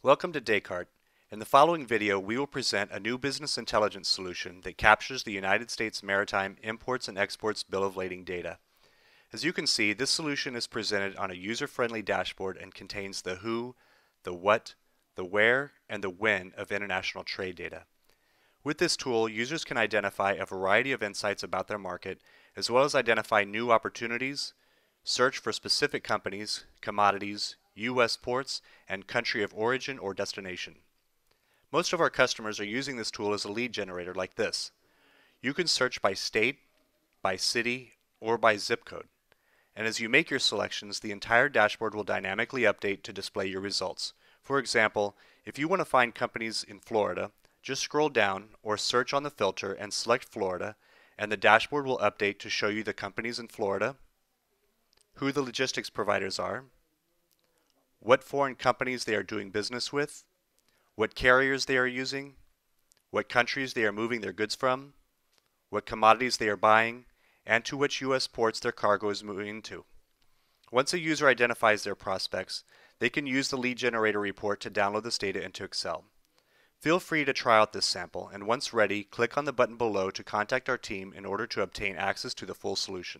Welcome to Descartes. In the following video, we will present a new business intelligence solution that captures the United States Maritime Imports and Exports Bill of Lading data. As you can see, this solution is presented on a user-friendly dashboard and contains the who, the what, the where, and the when of international trade data. With this tool, users can identify a variety of insights about their market, as well as identify new opportunities, search for specific companies, commodities, U.S. ports, and country of origin or destination. Most of our customers are using this tool as a lead generator like this. You can search by state, by city, or by zip code. And as you make your selections, the entire dashboard will dynamically update to display your results. For example, if you want to find companies in Florida, just scroll down or search on the filter and select Florida, and the dashboard will update to show you the companies in Florida, who the logistics providers are, what foreign companies they are doing business with, what carriers they are using, what countries they are moving their goods from, what commodities they are buying, and to which U.S. ports their cargo is moving to. Once a user identifies their prospects, they can use the lead generator report to download this data into Excel. Feel free to try out this sample, and once ready, click on the button below to contact our team in order to obtain access to the full solution.